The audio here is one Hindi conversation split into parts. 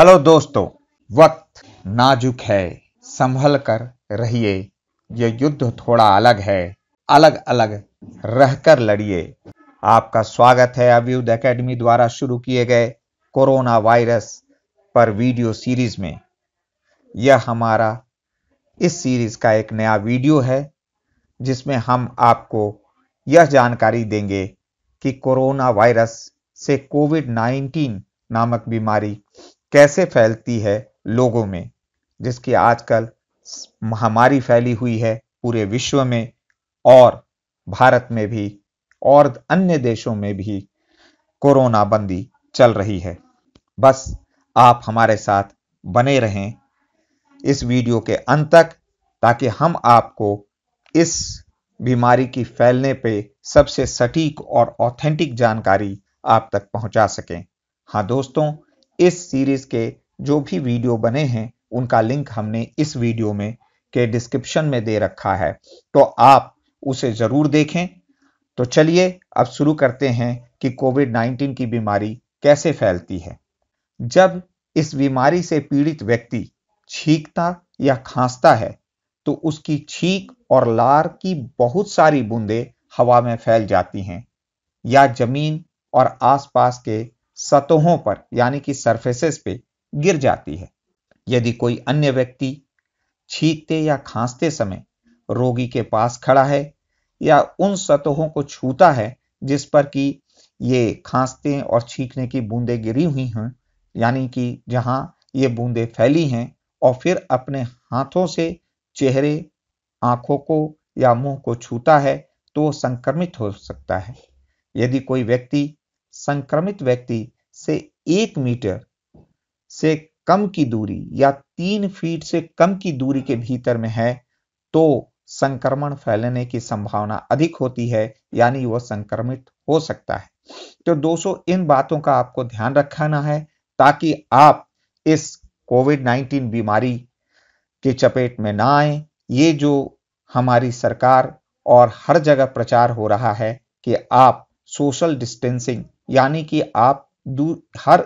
हेलो दोस्तों वक्त नाजुक है संभल कर रहिए ये युद्ध थोड़ा अलग है अलग अलग रहकर लड़िए आपका स्वागत है युद्ध एकेडमी द्वारा शुरू किए गए कोरोना वायरस पर वीडियो सीरीज में यह हमारा इस सीरीज का एक नया वीडियो है जिसमें हम आपको यह जानकारी देंगे कि कोरोना वायरस से कोविड 19 नामक बीमारी कैसे फैलती है लोगों में जिसकी आजकल महामारी फैली हुई है पूरे विश्व में और भारत में भी और अन्य देशों में भी कोरोना बंदी चल रही है बस आप हमारे साथ बने रहें इस वीडियो के अंत तक ताकि हम आपको इस बीमारी की फैलने पे सबसे सटीक और ऑथेंटिक जानकारी आप तक पहुंचा सकें हाँ दोस्तों इस सीरीज के जो भी वीडियो बने हैं उनका लिंक हमने इस वीडियो में के डिस्क्रिप्शन में दे रखा है तो आप उसे जरूर देखें तो चलिए अब शुरू करते हैं कि कोविड 19 की बीमारी कैसे फैलती है जब इस बीमारी से पीड़ित व्यक्ति छींकता या खांसता है तो उसकी छींक और लार की बहुत सारी बूंदें हवा में फैल जाती हैं या जमीन और आसपास के सतहों पर यानी कि सरफेसेस पे गिर जाती है यदि कोई अन्य व्यक्ति छींकते या खांसते समय रोगी के पास खड़ा है या उन सतहों को छूता है जिस पर कि ये खांसते और छींकने की बूंदें गिरी हुई हैं यानी कि जहां ये बूंदें फैली हैं और फिर अपने हाथों से चेहरे आंखों को या मुंह को छूता है तो संक्रमित हो सकता है यदि कोई व्यक्ति संक्रमित व्यक्ति से एक मीटर से कम की दूरी या तीन फीट से कम की दूरी के भीतर में है तो संक्रमण फैलने की संभावना अधिक होती है यानी वह संक्रमित हो सकता है तो दोस्तों इन बातों का आपको ध्यान रखना है ताकि आप इस कोविड 19 बीमारी के चपेट में ना आए ये जो हमारी सरकार और हर जगह प्रचार हो रहा है कि आप सोशल डिस्टेंसिंग यानी कि आप हर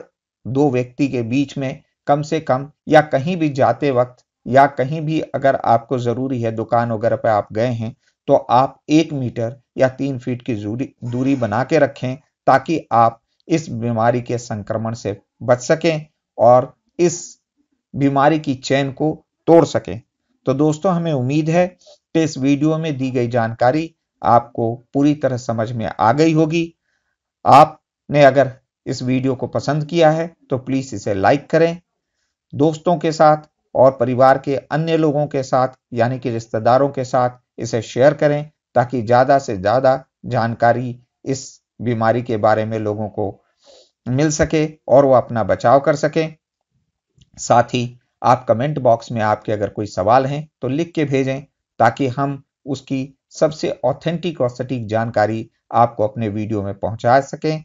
दो व्यक्ति के बीच में कम से कम या कहीं भी जाते वक्त या कहीं भी अगर आपको ज़रूरी है दुकान वगैरह पर आप गए हैं तो आप एक मीटर या तीन फीट की दूरी बना के रखें ताकि आप इस बीमारी के संक्रमण से बच सकें और इस बीमारी की चैन को तोड़ सकें तो दोस्तों हमें उम्मीद है कि इस वीडियो में दी गई जानकारी आपको पूरी तरह समझ में आ गई होगी आप ने अगर इस वीडियो को पसंद किया है तो प्लीज़ इसे लाइक करें दोस्तों के साथ और परिवार के अन्य लोगों के साथ यानी कि रिश्तेदारों के साथ इसे शेयर करें ताकि ज़्यादा से ज़्यादा जानकारी इस बीमारी के बारे में लोगों को मिल सके और वो अपना बचाव कर सकें साथ ही आप कमेंट बॉक्स में आपके अगर कोई सवाल हैं तो लिख के भेजें ताकि हम उसकी सबसे ऑथेंटिक और सटीक जानकारी आपको अपने वीडियो में पहुंचा सकें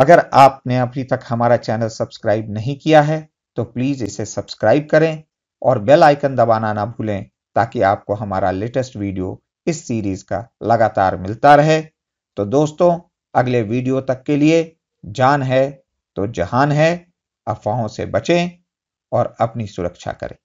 अगर आपने अभी तक हमारा चैनल सब्सक्राइब नहीं किया है तो प्लीज इसे सब्सक्राइब करें और बेल आइकन दबाना ना भूलें ताकि आपको हमारा लेटेस्ट वीडियो इस सीरीज का लगातार मिलता रहे तो दोस्तों अगले वीडियो तक के लिए जान है तो जहान है अफवाहों से बचें और अपनी सुरक्षा करें